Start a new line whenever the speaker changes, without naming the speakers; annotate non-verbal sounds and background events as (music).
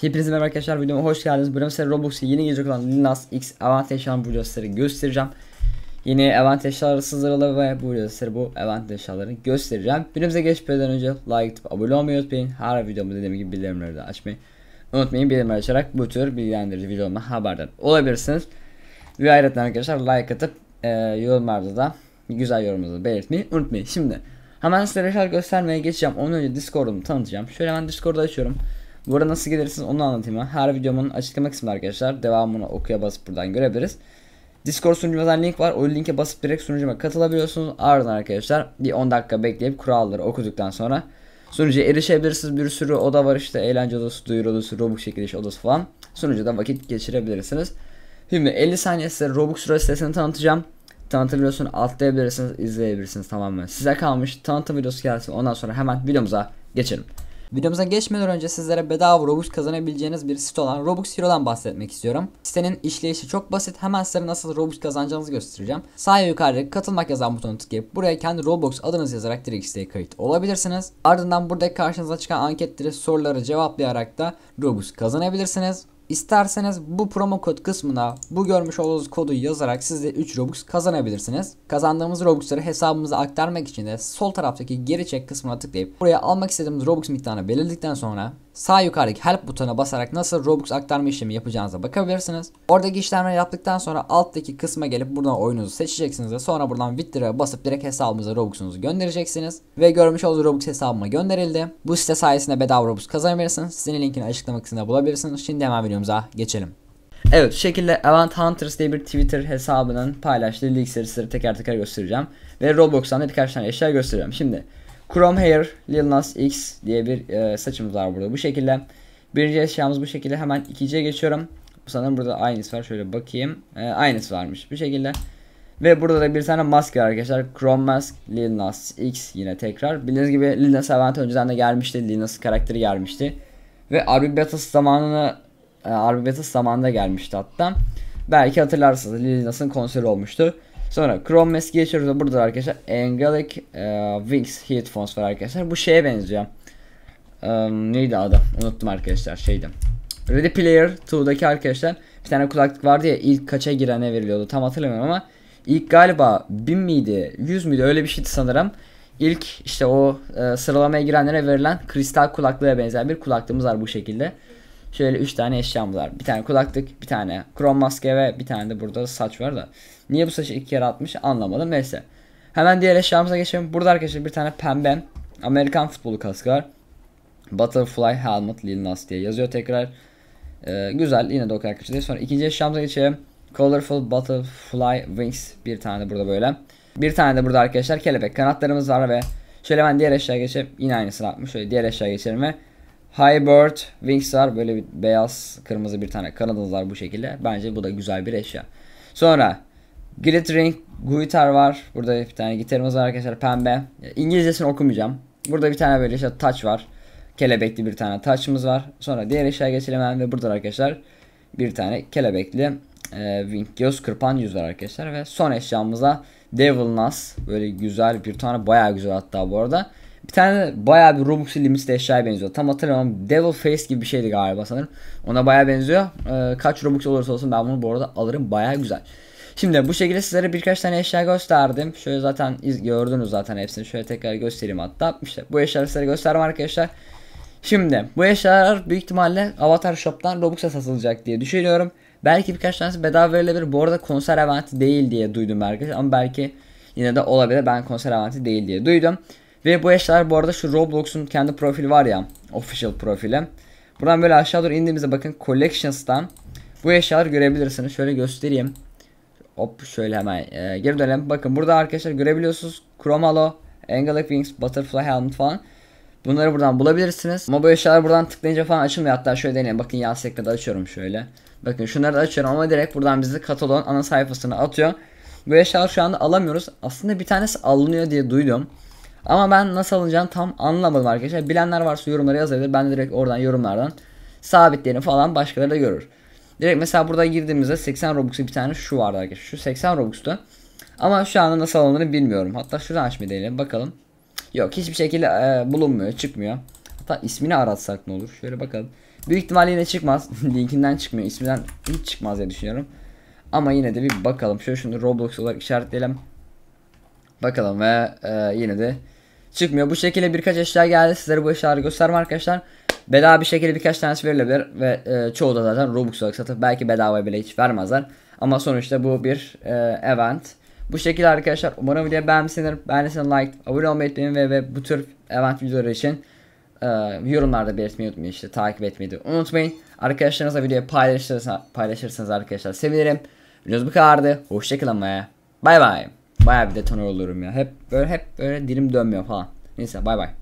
Hepinize merhaba arkadaşlar videoma hoş geldiniz. Bugün size Roblox'ta yeni gelecek olan Lil X avantajlar bu gösteri göstereceğim. Yeni avantajlar sızırılı ve bu gösteri bu avantajlarını göstereceğim. Videomuza geçmeden önce like atıp abone olmayı unutmayın. Her videomu dediğim gibi bildirimleri de açmayı unutmayın. Bildirimleri açarak bu tür bilgilendirici videolarımdan haberdar olabilirsiniz. Ve ayrıca arkadaşlar like atıp e, yorumlarda da güzel yorumunuzu belirtmeyi unutmayın. Şimdi hemen size göstermeye geçeceğim. Onun önce Discord'umu tanıtacağım. Şöyle hemen Discord'u açıyorum. Burada nasıl gelirsiniz onu anlatayım ben. Her videomun açıklama kısmında arkadaşlar. Devamını okuya basıp buradan görebiliriz. Discord sunucumuzdan link var. O linke basıp direkt sunucuma katılabiliyorsunuz. Ardından arkadaşlar bir 10 dakika bekleyip kuralları okuduktan sonra sunucuya erişebilirsiniz. Bir sürü oda var işte. Eğlence odası, duyuru odası, Robux çekiliş odası falan. Sunucuda vakit geçirebilirsiniz. Şimdi 50 saniye size Robux Royale sitesini tanıtacağım. Tanıtım videosunu atlayabilirsiniz, izleyebilirsiniz tamamen. Size kalmış tanıtım videosu gelsin. Ondan sonra hemen videomuza geçelim. Videomuza geçmeden önce sizlere bedava Robux kazanabileceğiniz bir site olan Robux Hero'dan bahsetmek istiyorum. Sitenin işleyişi çok basit. Hemen size nasıl Robux kazanacağınızı göstereceğim. Sağ yukarıda katılmak yazan butonu tıklayıp buraya kendi Robux adınızı yazarak direkt siteye kayıt olabilirsiniz. Ardından buradaki karşınıza çıkan anketleri soruları cevaplayarak da Robux kazanabilirsiniz. İsterseniz bu promo kod kısmına bu görmüş olduğunuz kodu yazarak siz de 3 Robux kazanabilirsiniz. Kazandığımız Robux'ları hesabımıza aktarmak için de sol taraftaki geri çek kısmına tıklayıp buraya almak istediğimiz Robux miktarını belirledikten sonra sağ yukarıdaki help butonuna basarak nasıl Robux aktarma işlemi yapacağınıza bakabilirsiniz. Oradaki işlemleri yaptıktan sonra alttaki kısma gelip buradan oyununuzu seçeceksiniz ve sonra buradan withdraw'a basıp direkt hesabımıza Robux'unuzu göndereceksiniz. Ve görmüş olduğunuz Robux hesabıma gönderildi. Bu site sayesinde bedava Robux kazanabilirsiniz. Sizin linkini açıklama kısmında bulabilirsiniz. Şimdi hemen videomuza geçelim. Evet şu şekilde Avant Hunters diye bir Twitter hesabının paylaştığı link serisileri teker teker göstereceğim. Ve Roblox'tan da birkaç tane eşya göstereceğim. Şimdi Chrome Hair Lil Nas X diye bir e, saçımız var burada. Bu şekilde. Birinci eşyamız bu şekilde. Hemen ikinciye geçiyorum. Sanırım burada aynısı var. Şöyle bakayım. E, aynısı varmış. Bu şekilde. Ve burada da bir tane maske arkadaşlar. Chrome Mask Lil Nas X yine tekrar. Bildiğiniz gibi Lil Nas Event önceden de gelmişti. Lil Nas karakteri gelmişti. Ve Arby Battles zamanını e, Arby Battles zamanında gelmişti hatta. Belki hatırlarsınız Lil Nas'ın konseri olmuştu. Sonra Chrome Mask geçiyoruz. Burada arkadaşlar Angelic e, Wings Headphones var arkadaşlar. Bu şeye benziyor. Um, neydi adı? Unuttum arkadaşlar şeydi. Ready Player 2'daki arkadaşlar bir tane kulaklık vardı ya ilk kaça girene veriliyordu tam hatırlamıyorum ama ilk galiba 1000 miydi 100 müydü öyle bir şeydi sanırım. İlk işte o e, sıralamaya girenlere verilen kristal kulaklığa benzer bir kulaklığımız var bu şekilde. Şöyle 3 tane eşyam var. Bir tane kulaklık, bir tane krom maske ve bir tane de burada saç var da. Niye bu saçı iki kere atmış anlamadım neyse. Hemen diğer eşyamıza geçelim. Burada arkadaşlar bir tane pembe Amerikan futbolu kaskı var. Butterfly Helmet Lil Nas diye yazıyor tekrar. Ee, güzel yine de o kadar Sonra ikinci eşyamıza geçelim. Colorful Butterfly Wings bir tane de burada böyle. Bir tane de burada arkadaşlar kelebek kanatlarımız var ve şöyle ben diğer eşyaya geçip yine aynısını yapmış. Şöyle diğer eşyaya geçelim ve Hybrid Wings var. Böyle bir beyaz kırmızı bir tane kanadınız var bu şekilde. Bence bu da güzel bir eşya. Sonra Glittering Guitar var. Burada bir tane gitarımız var arkadaşlar pembe. İngilizcesini okumayacağım. Burada bir tane böyle işte touch var. Kelebekli bir tane touchımız var. Sonra diğer eşyaya geçelim hemen ve burada arkadaşlar bir tane kelebekli e, wing göz kırpan yüz var arkadaşlar ve son eşyamıza Devil Nas böyle güzel bir tane bayağı güzel hatta bu arada bir tane baya bir Robux limitli eşyaya benziyor. Tam hatırlamam. Devil Face gibi bir şeydi galiba sanırım. Ona baya benziyor. Ee, kaç Robux olursa olsun ben bunu bu arada alırım. Baya güzel. Şimdi bu şekilde sizlere birkaç tane eşya gösterdim. Şöyle zaten gördünüz zaten hepsini. Şöyle tekrar göstereyim hatta. İşte bu eşyaları size gösterdim arkadaşlar. Şimdi bu eşyalar büyük ihtimalle Avatar Shop'tan Robux'a satılacak diye düşünüyorum. Belki birkaç tanesi bedava verilebilir. Bu arada konser eventi değil diye duydum arkadaşlar. Ama belki yine de olabilir. Ben konser eventi değil diye duydum. Ve bu eşler bu arada şu Roblox'un kendi profili var ya. Official profili. Buradan böyle aşağı doğru indiğimizde bakın Collections'tan bu eşyaları görebilirsiniz. Şöyle göstereyim. Hop şöyle hemen e, geri dönelim. Bakın burada arkadaşlar görebiliyorsunuz. Chromalo, Angelic Wings, Butterfly Helmet falan. Bunları buradan bulabilirsiniz. Ama bu eşyalar buradan tıklayınca falan açılmıyor. Hatta şöyle deneyelim. Bakın yansıya kadar açıyorum şöyle. Bakın şunları da açıyorum ama direkt buradan bizi kataloğun ana sayfasına atıyor. Bu eşyaları şu anda alamıyoruz. Aslında bir tanesi alınıyor diye duydum. Ama ben nasıl alınacağını tam anlamadım arkadaşlar. Bilenler varsa yorumlara yazabilir. Ben de direkt oradan yorumlardan sabitlerini falan başkaları da görür. Direkt mesela burada girdiğimizde 80 Robux'u bir tane şu vardı arkadaşlar. Şu 80 Robux'tu. Ama şu anda nasıl alınır bilmiyorum. Hatta şuradan açma değilim bakalım. Yok hiçbir şekilde e, bulunmuyor çıkmıyor. Hatta ismini aratsak ne olur? Şöyle bakalım. Büyük ihtimalle yine çıkmaz. (laughs) Linkinden çıkmıyor. İsminden hiç çıkmaz diye düşünüyorum. Ama yine de bir bakalım. Şöyle şunu Roblox olarak işaretleyelim. Bakalım ve e, yine de çıkmıyor. Bu şekilde birkaç eşya geldi. Sizlere bu eşyaları gösterme arkadaşlar. Bedava bir şekilde birkaç tanesi verilebilir ve e, çoğu da zaten Robux olarak satıp belki bedava bile hiç vermezler. Ama sonuçta bu bir e, event. Bu şekilde arkadaşlar umarım videoyu beğenmişsinizdir. Beğendiyseniz like, abone olmayı unutmayın ve, ve bu tür event videoları için e, yorumlarda belirtmeyi unutmayın işte takip etmeyi de unutmayın. Arkadaşlarınızla videoyu paylaşırsanız, paylaşırsanız arkadaşlar sevinirim. Videomuz bu kadardı. Hoşçakalın ve bay bay. Baya bir detonör olurum ya. Hep böyle hep böyle dilim dönmüyor falan. Neyse bay bay.